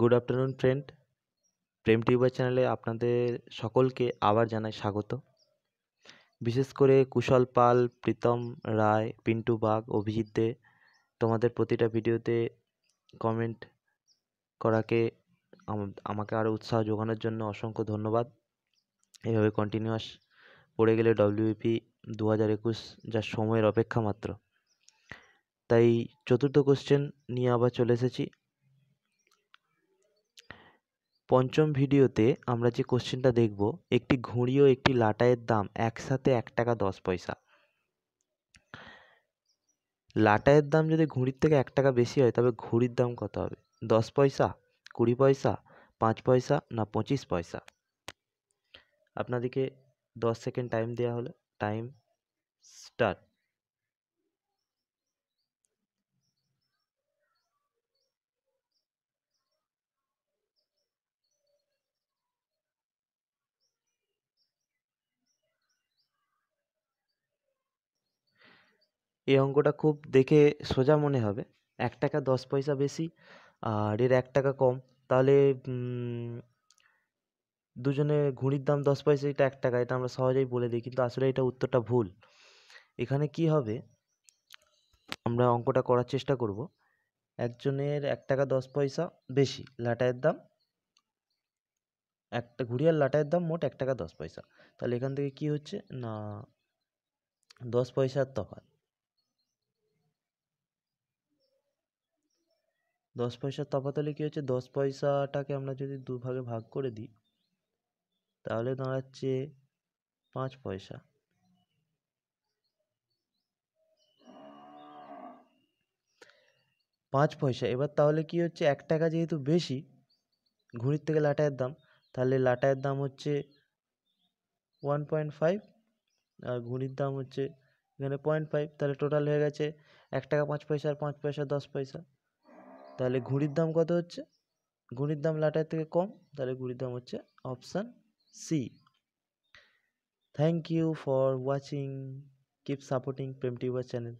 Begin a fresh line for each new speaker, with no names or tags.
good afternoon friend Prem tuber চ্যানেলে আপনাদের সকলকে আবার জানাই স্বাগত বিশেষ করে কুশল পাল প্রীতম রায় পিন্টু বাগ অভিজিৎ দে তোমাদের প্রতিটা ভিডিওতে কমেন্ট করাকে আমাকে আরও উৎসাহ যোগানোর জন্য অসংখ্য ধন্যবাদ এভাবে কন্টিনিউয়াস পড়ে গেলে ডব্লিউপি e দু হাজার একুশ যা সময়ের অপেক্ষা মাত্র তাই চতুর্থ কোশ্চেন নিয়ে আবার চলে এসেছি পঞ্চম ভিডিওতে আমরা যে কোশ্চেনটা দেখব একটি ঘুড়ি ও একটি লাটায়ের দাম একসাথে এক টাকা দশ পয়সা লাটায়ের দাম যদি ঘুড়ির থেকে এক টাকা বেশি হয় তবে ঘুড়ির দাম কত হবে দশ পয়সা কুড়ি পয়সা পাঁচ পয়সা না পঁচিশ পয়সা আপনাদেরকে দশ সেকেন্ড টাইম দেওয়া হলো টাইম স্টার্ট এই অঙ্কটা খুব দেখে সোজা মনে হবে এক টাকা দশ পয়সা বেশি আর এর এক টাকা কম তাহলে দুজনে ঘুড়ির দাম দশ পয়সা এটা এক টাকা এটা আমরা সহজেই বলে দিই কিন্তু আসলে এটা উত্তরটা ভুল এখানে কি হবে আমরা অঙ্কটা করার চেষ্টা করব একজনের এক টাকা দশ পয়সা বেশি লাটায়ের দাম একটা ঘুড়ি আর লাটায়ের দাম মোট এক টাকা দশ পয়সা তাহলে এখান থেকে কি হচ্ছে না দশ পয়সার তফাৎ দশ পয়সার তফাতলে কী হচ্ছে দশ পয়সাটাকে আমরা যদি দুভাগে ভাগ করে দিই তাহলে দাঁড়াচ্ছে পাঁচ পয়সা পাঁচ পয়সা এবার তাহলে কি হচ্ছে এক টাকা যেহেতু বেশি ঘুড়ির থেকে লাটায়ের দাম তাহলে লাটায়ের দাম হচ্ছে ওয়ান পয়েন্ট ফাইভ আর ঘুড়ির দাম হচ্ছে এখানে পয়েন্ট ফাইভ তাহলে টোটাল হয়ে গেছে এক টাকা পাঁচ পয়সা আর পাঁচ পয়সা দশ পয়সা তাহলে ঘুড়ির দাম কত হচ্ছে ঘুড়ির দাম লাটার থেকে কম তাহলে ঘুড়ির দাম হচ্ছে option C thank you for watching keep supporting Prem tuber channel